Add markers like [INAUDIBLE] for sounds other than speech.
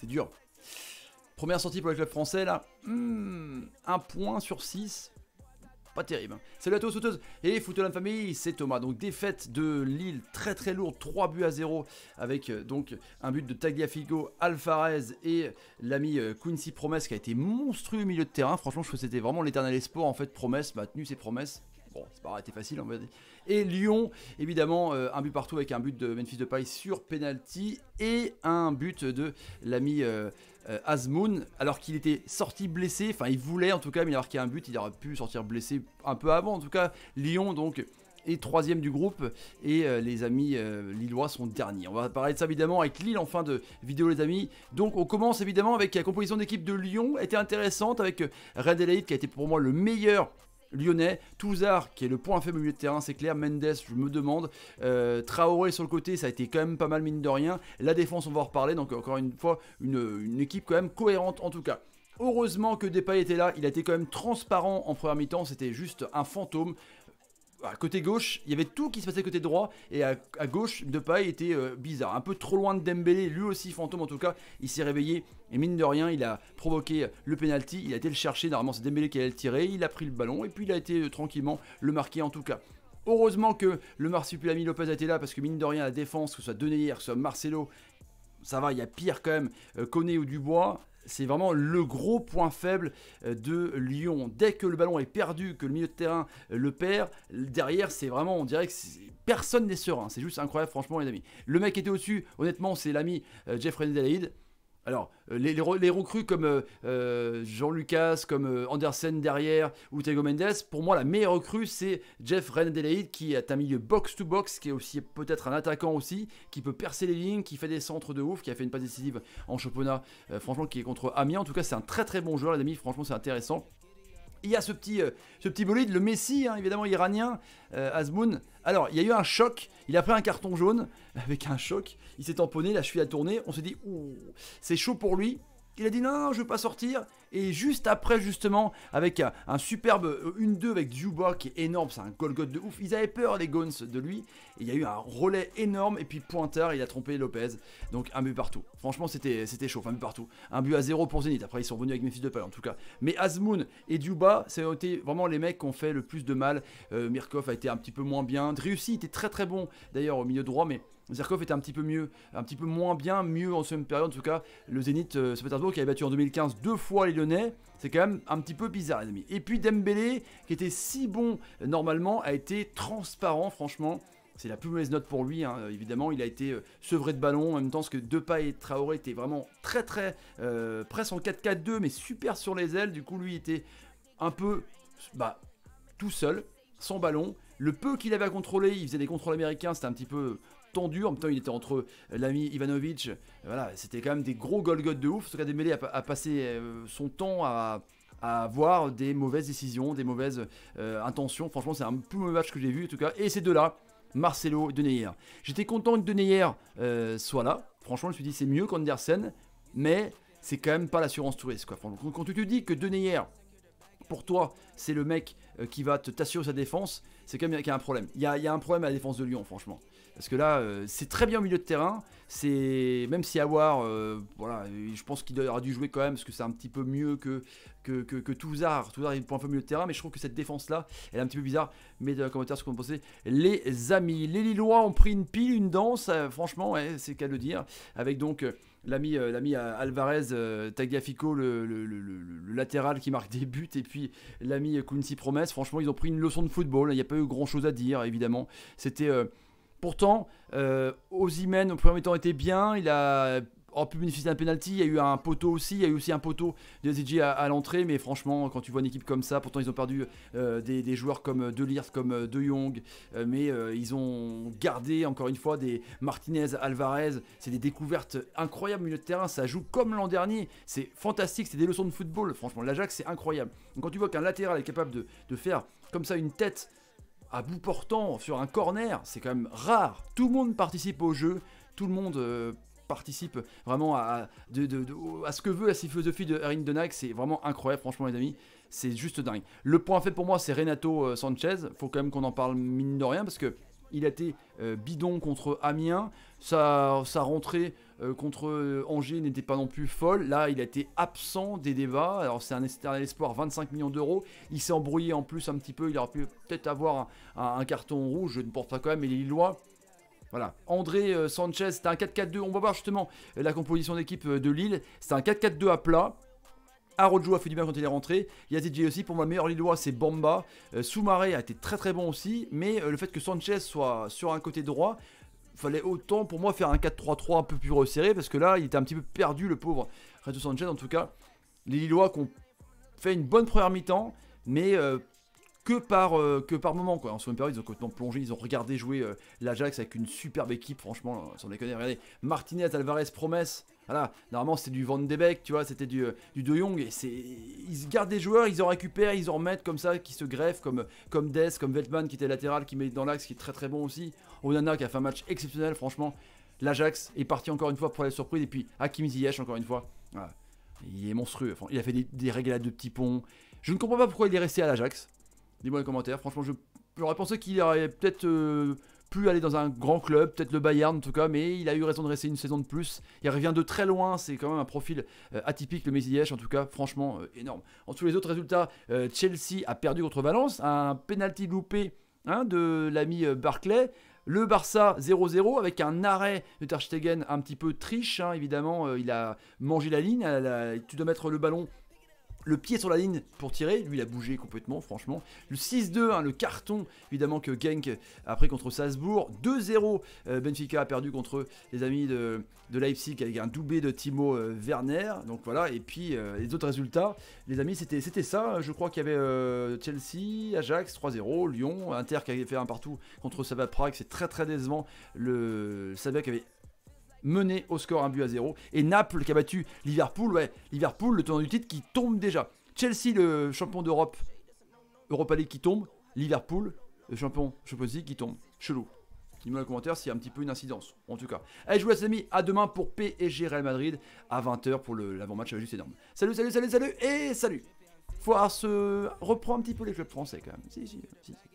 C'est dur. Première sortie pour le club français, là. Hmm, un point sur 6. Pas terrible. Salut à tous, sauteuses et la famille, c'est Thomas. Donc défaite de Lille très très lourd, 3 buts à 0 avec euh, donc un but de Tagliafico, alfarez et l'ami euh, Quincy Promesse qui a été monstrueux au milieu de terrain. Franchement, je trouve que c'était vraiment l'éternel espoir en fait. Promesse, ma bah, tenu ses promesses. Bon, c'est pas été facile, on va dire. Et Lyon, évidemment, euh, un but partout avec un but de Memphis Depay sur penalty et un but de l'ami euh, euh, Azmoun, alors qu'il était sorti blessé. Enfin, il voulait en tout cas, mais il a un but, il aurait pu sortir blessé un peu avant. En tout cas, Lyon, donc, est troisième du groupe. Et les amis lillois sont derniers. On va parler de ça évidemment avec Lille en fin de vidéo, les amis. Donc on commence évidemment avec la composition d'équipe de Lyon. était intéressante avec Red qui a été pour moi le meilleur lyonnais. Touzard, qui est le point faible au milieu de terrain, c'est clair. Mendes, je me demande. Euh, Traoré sur le côté, ça a été quand même pas mal mine de rien. La défense, on va en reparler. Donc, encore une fois, une, équipe quand même cohérente en tout cas. Heureusement que Depay était là, il a été quand même transparent en première mi-temps, c'était juste un fantôme à côté gauche, il y avait tout qui se passait côté droit et à, gauche, Depay était euh, bizarre, un peu trop loin de Dembélé, lui aussi fantôme en tout cas, il s'est réveillé et mine de rien, il a provoqué le penalty, il a été le chercher, normalement c'est Dembélé qui allait le tirer, il a pris le ballon et puis il a été euh, tranquillement le marquer en tout cas. Heureusement que le marsupilami Lopez a été là parce que mine de rien la défense, que ce soit hier que ce soit Marcelo, ça va, il y a pire quand même, euh, ou Dubois, c'est vraiment le gros point faible euh, de Lyon. Dès que le ballon est perdu, que le milieu de terrain euh, le perd, derrière, c'est vraiment, on dirait que personne n'est serein. C'est juste incroyable, franchement, les amis. Le mec était au-dessus, honnêtement, c'est l'ami euh, Jeffrey Delaïd. Alors, euh, les, recrues comme euh, euh, Jean Lucas, comme Andersen derrière ou Tego Mendes, pour moi, la meilleure recrue, c'est Jeff Renadelaide qui est un milieu box-to-box, qui est aussi peut-être un attaquant aussi, qui peut percer les lignes, qui fait des centres de ouf, qui a fait une passe décisive en championnat, franchement, qui est contre Amiens. En tout cas, c'est un très très bon joueur, les amis, franchement, c'est intéressant il y a ce petit, euh, ce petit bolide, le Messi, hein, évidemment iranien, euh, Azmoun. Alors, il y a eu un choc, il a pris un carton jaune, [LAUGHS] avec un choc, il s'est tamponné, la cheville a tourné, on s'est dit, c'est chaud pour lui. Il a dit non, non, je veux pas sortir. Et juste après, justement, avec un, superbe 1-2 euh, avec Duba qui est énorme, c'est un Golgot de ouf. Ils avaient peur, les guns de lui. il y a eu un relais énorme. Et puis Pointer, il a trompé Lopez. Donc un but partout. Franchement, c'était chaud, un but partout. Un but à zéro pour Zenit. Après, ils sont venus avec de paille en tout cas. Mais Azmoun et Duba, c'est vraiment les mecs qui ont fait le plus de mal. Mirkoff euh, Mirkov a été un petit peu moins bien. Driussi était très très bon, d'ailleurs, au milieu droit, mais Zerkov était un petit peu mieux, un petit peu moins bien, mieux en même période en tout cas. Le Zénith euh, saint qui avait battu en 2015 deux fois les Lyonnais, c'est quand même un petit peu bizarre les amis. Et puis Dembélé qui était si bon normalement a été transparent franchement. C'est la plus mauvaise note pour lui, hein. évidemment. Il a été euh, sevré de ballon en même temps, ce que Depay et Traoré étaient vraiment très très euh, presque en 4-4-2, mais super sur les ailes. Du coup, lui était un peu bah, tout seul, sans ballon. Le peu qu'il avait à contrôler, il faisait des contrôles américains, c'était un petit peu tendu. En même temps, il était entre euh, l'ami Ivanovic. Voilà, c'était quand même des gros golgottes de ouf. En tout cas, Dembélé a, passé euh, son temps à à avoir des mauvaises décisions, des mauvaises euh, intentions. Franchement, c'est un plus mauvais match que j'ai vu en tout cas. Et ces deux-là, Marcelo de J'étais content que de soit là. Franchement, je me suis dit c'est mieux qu'Andersen, mais c'est quand même pas l'assurance touriste Quand, tu te dis que de pour toi, c'est le mec qui va t'assurer sa défense, c'est quand même qu'il y a un problème. il y a un problème à la défense de Lyon, franchement. Parce que là, euh, c'est très bien au milieu de terrain. C'est même si Awar, euh, voilà, je pense qu'il aura dû jouer quand même parce que c'est un petit peu mieux que que, que, Touzard. Touzard est un peu mieux de terrain, mais je trouve que cette défense là, elle est un petit peu bizarre. Mais dans euh, les commentaires ce qu'on pensait, les amis, les Lillois ont pris une pile, une danse. franchement, ouais, c'est qu'à le dire. Avec donc l'ami Alvarez Tagliafico le, latéral qui marque des buts et puis l'ami Quincy Promesse franchement ils ont pris une leçon de football il n'y a pas eu grand chose à dire évidemment c'était Pourtant, euh, au premier temps, était bien. Il a pu bénéficier d'un penalty. Il y a eu un poteau aussi. Il y a eu aussi un poteau de ZG à, l'entrée. Mais franchement, quand tu vois une équipe comme ça, pourtant ils ont perdu euh, des, joueurs comme euh, De Liers, comme euh, De Jong. mais ils ont gardé, encore une fois, des Martinez, Alvarez. C'est des découvertes incroyables milieu de terrain. Ça joue comme l'an dernier. C'est fantastique. C'est des leçons de football. Franchement, l'Ajax, c'est incroyable. quand tu vois qu'un latéral est capable de faire comme ça une tête à bout portant sur un corner, c'est quand même rare. Tout le monde participe au jeu, tout le monde euh, participe vraiment à, ce que veut la philosophie de Erin c'est vraiment incroyable, franchement les amis, c'est juste dingue. Le point fait pour moi c'est Renato euh, Sanchez, faut quand même qu'on en parle mine de rien parce que il a été euh, bidon contre Amiens. Sa, rentrée euh, contre euh, Angers n'était pas non plus folle. Là, il a été absent des débats. Alors, c'est un éternel espoir, 25 millions d'euros. Il s'est embrouillé en plus un petit peu. Il aurait pu peut-être avoir un, carton rouge. Je ne porte pas quand même, mais il est Voilà. André Sanchez, c'est un 4-4-2. On va voir justement la composition d'équipe de Lille. C'est un 4-4-2 à plat. Arojo ah, a fait du bien quand il est rentré. Yazidji aussi, pour moi, le meilleur Lillois, c'est Bamba. Euh, Soumaré a été très très bon aussi, mais euh, le fait que Sanchez soit sur un côté droit, fallait autant pour moi faire un 4-3-3 un peu plus resserré, parce que là, il était un petit peu perdu, le pauvre Reto Sanchez en tout cas. Les Lillois qui ont fait une bonne première mi-temps, mais euh, que par, euh, que par moment. Quoi. En ce période, ils ont complètement plongé, ils ont regardé jouer euh, l'Ajax avec une superbe équipe, franchement, euh, sans déconner. Regardez, Martinez, Alvarez, Promesse. Voilà, normalement c'était du Van de Beek, tu vois, c'était du, du De Jong. Et c'est, ils gardent des joueurs, ils en récupèrent, ils en remettent comme ça, qui se greffent, comme, comme comme Veltman qui était latéral, qui met dans l'axe, qui est très très bon aussi. Onana qui a fait un match exceptionnel, franchement. L'Ajax est parti encore une fois pour la surprise. Et puis Hakim Ziyech, encore une fois. Il est monstrueux. Enfin, il a fait des, régalades de petits ponts. Je ne comprends pas pourquoi il est resté à l'Ajax. Dis-moi les commentaires. Franchement, j'aurais pensé qu'il aurait peut-être euh, pu aller dans un grand club, peut-être le Bayern en tout cas, mais il a eu raison de rester une saison de plus. Il revient de très loin, c'est quand même un profil euh, atypique, le Mesillèche en tout cas, franchement euh, énorme. En tous les autres résultats, Chelsea a perdu contre Valence, un penalty loupé hein, de l'ami Barclay. Le Barça 0-0 avec un arrêt de Ter Stegen un petit peu triche, hein, évidemment, il a mangé la ligne, tu dois mettre le ballon le pied sur la ligne pour tirer, lui il a bougé complètement franchement. Le 6-2, hein, le carton évidemment que Genk a pris contre Salzbourg. 2-0, euh, Benfica a perdu contre les amis de, Leipzig avec un doublé de Timo euh, Werner. Donc voilà, et puis euh, les autres résultats, les amis c'était ça. Hein. Je crois qu'il y avait Chelsea, Ajax 3-0, Lyon, Inter qui avait fait un partout contre Sabat Prague. C'est très très décevant. Le qui avait mené au score un but à 0 Et Naples qui a battu Liverpool, ouais, Liverpool, le tenant du titre qui tombe déjà. Chelsea, le champion d'Europe, Europa League qui tombe. Liverpool, le champion Champions League qui tombe. Chelou. Dis-moi dans les commentaires s'il y a un petit peu une incidence, en tout cas. Allez, je vous laisse, les amis, à demain pour PSG Real Madrid à 20h pour l'avant-match, juste énorme. Salut, salut, salut, salut, et salut Faut avoir se Reprend un petit peu les clubs français quand même. si, si. si.